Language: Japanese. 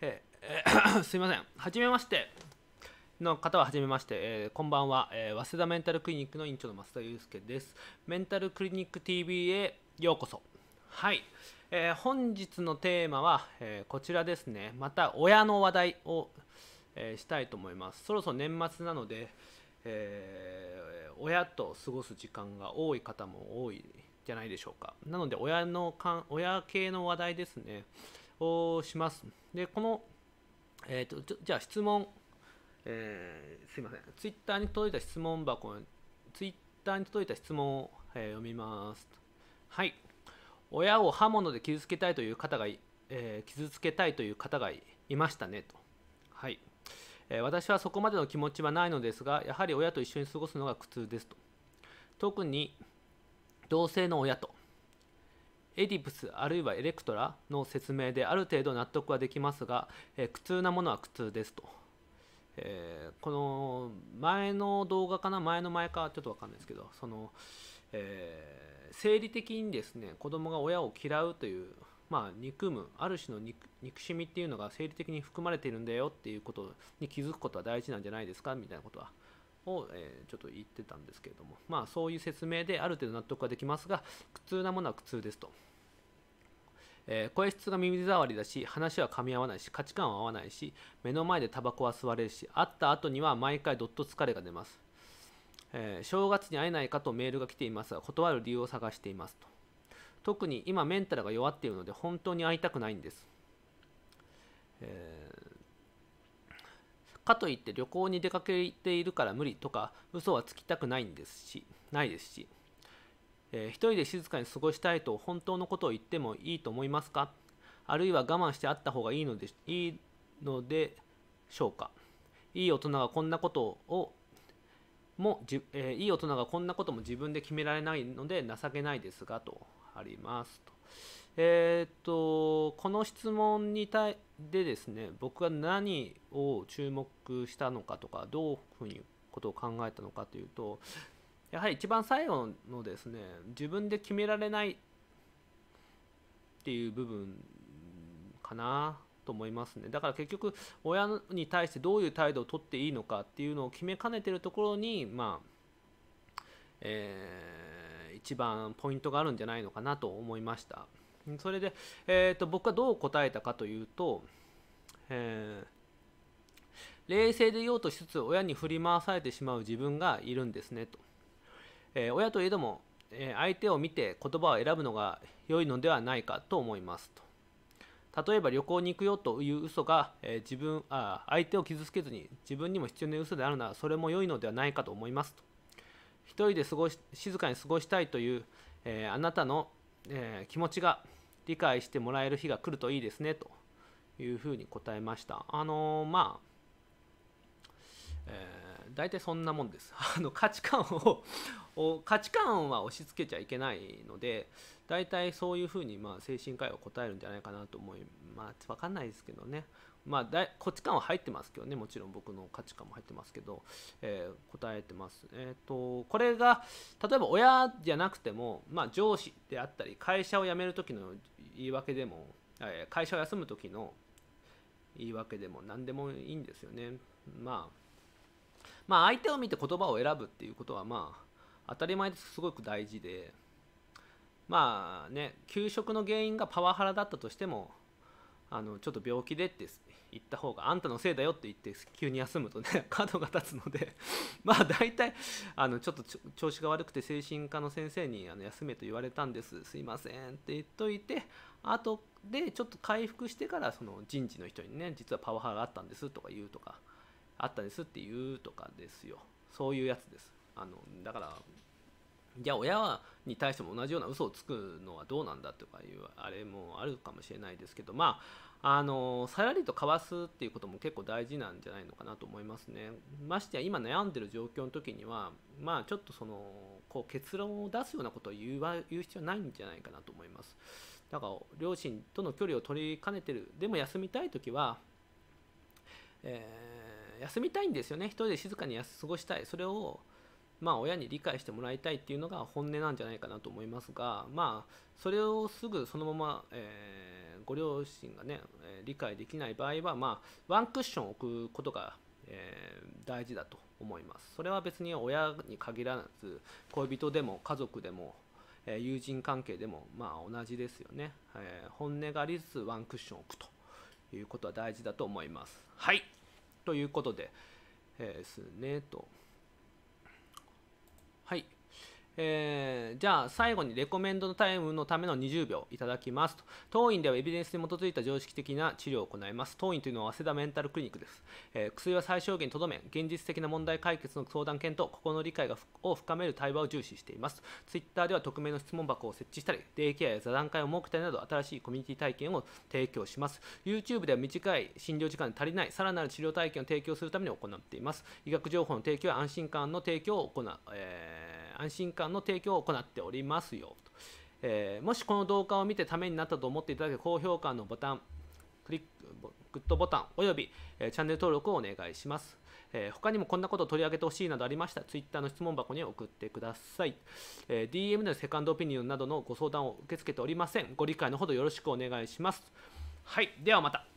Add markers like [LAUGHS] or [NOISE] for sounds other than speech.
えー、[COUGHS] すいません、はじめまして。の方は初めまして、えー、こんばんは、えー、早稲田メンタルクリニックの院長の増田祐介です。メンタルクリニック TV へようこそ。はい、えー、本日のテーマは、えこちらですね。また親の話題を、えしたいと思います。そろそろ年末なので、え親と過ごす時間が多い方も多いじゃないでしょうか。なので親のかん親系の話題ですね。をします。で、この、えっ、ー、と、じゃあ質問、えー、すいません。ツイッターに届いた質問箱、ツイッターに届いた質問を、えー、読みます。はい。親を刃物で傷つけたいという方がえー、傷つけたいという方がいましたねと。はい。え私はそこまでの気持ちはないのですがやはり親と一緒に過ごすのが苦痛ですと特に同性の親とエディプスあるいはエレクトラの説明である程度納得はできますが、え苦痛なものは苦痛ですと、えー、この前の動画かな前の前かちょっと分かんないですけどその、えー、生理的にですね子供が親を嫌うというまあ、憎むある種の憎しみっていうのが生理的に含まれているんだよっていうことに気づくことは大事なんじゃないですかみたいなことはを、えー、ちょっと言ってたんですけれども、まあ、そういう説明である程度納得ができますが、苦痛なものは苦痛ですと。えー、声質が耳障りだし、話は噛み合わないし、価値観は合わないし、目の前でタバコは吸われるし、会った後には毎回どっと疲れが出ます。えー、正月に会えないかとメールが来ていますが、断る理由を探していますと。特に今メンタルが弱っているので、本当に会いたくないんです。かといって旅行に出かけているから無理とか嘘はつきたくないんですしないですし、えー、一人で静かに過ごしたいと本当のことを言ってもいいと思いますかあるいは我慢してあった方がいいのでいいのでしょうかいい大人がこんなことをもじ、えー、いい大人がこんなことも自分で決められないので情けないですがとありますと。えっ、とこの質問に対でですね僕は何を注目したのかとかどういうふうにことを考えたのかというとやはり一番最後のですね自分で決められないっていう部分かなと思いますねだから結局親に対してどういう態度をとっていいのかっていうのを決めかねてるところにまあえー、一番ポイントがあるんじゃないのかなと思いました。それで、えーと、僕はどう答えたかというと、えー、冷静でいようとしつつ親に振り回されてしまう自分がいるんですねと、えー、親といえども、えー、相手を見て言葉を選ぶのが良いのではないかと思いますと例えば旅行に行くよという嘘が、え自分あ相手を傷つけずに自分にも必要な嘘であるならそれも良いのではないかと思いますと一人で過ごし静かに過ごしたいという、えあなたのえー、気持ちが理解してもらえる日が来るといいですねというふうに答えました。あのー、まあえー、大体そんなもんです [LAUGHS] あの価値観を [LAUGHS] 価値観は押し付けちゃいけないので大体そういうふうにまあ精神科医は答えるんじゃないかなと思います、あ、かんないですけどねまあだこっちは入ってますけどねもちろん僕の価値観も入ってますけど、えー、答えてますえっ、ー、とこれが例えば親じゃなくても、まあ、上司であったり会社を辞める時の言い訳でも、え会社を休む時の言い訳でも何でもいいんですよねまあまあ相手を見て言葉を選ぶっていうことはまあ当たり前ですすごく大事でまあね給食の原因がパワハラだったとしてもあのちょっと病気でって言った方があんたのせいだよって言って急に休むとね [LAUGHS] 角が立つので [LAUGHS] まあ大体あのちょっと調子が悪くて精神科の先生にあの休めと言われたんですすいませんって言っといてあとでちょっと回復してからその人事の人にね実はパワハラがあったんですとか言うとかあったんですって言うとかですよそういうやつですあのだからじゃあ親に対しても同じような嘘をつくのはどうなんだとかいうあれもあるかもしれないですけどまああのさらりとかわすっていうことも結構大事なんじゃないのかなと思いますねましてや今悩んでる状況の時にはまあちょっとそのこう結論を出すようなことを言う言う必要ないんじゃないかなと思いますだから両親との距離を取りかねてるでも休みたい時は、えー、休みたいんですよね一人で静かに過ごしたいそれをまあ、親に理解してもらいたいっていうのが本音なんじゃないかなと思いますが、まあ、それをすぐそのまま、えー、ご両親がね、え理解できない場合は、まあ、ワンクッションを置くことが、えー、大事だと思います。それは別に親に限らず、恋人でも家族でも、えー、友人関係でも、まあ、同じですよね、え本音がありつつワンクッション置くということは大事だと思います。はいということで、えですねと。はいえー、じゃあ最後にレコメンドのタイムのための20秒いただきますと当院ではエビデンスに基づいた常識的な治療を行います当院というのは早稲田メンタルクリニックです、えー、薬は最小限にとどめ現実的な問題解決の相談件とここの理解がを深める対話を重視していますツイッターでは匿名の質問箱を設置したりデイケアや座談会を設けたりなど新しいコミュニティ体験を提供します YouTube では短い診療時間で足りないさらなる治療体験を提供するために行っています医学情報の提供や安心感の提供を行う、えー安心感の提供を行っておりますよと、えー、もしこの動画を見てためになったと思っていただけ高評価のボタンクリックグッドボタンおよび、えー、チャンネル登録をお願いします、えー、他にもこんなことを取り上げてほしいなどありましたら Twitter の質問箱に送ってください、えー、DM のセカンドオピニオンなどのご相談を受け付けておりませんご理解のほどよろしくお願いしますはいではまた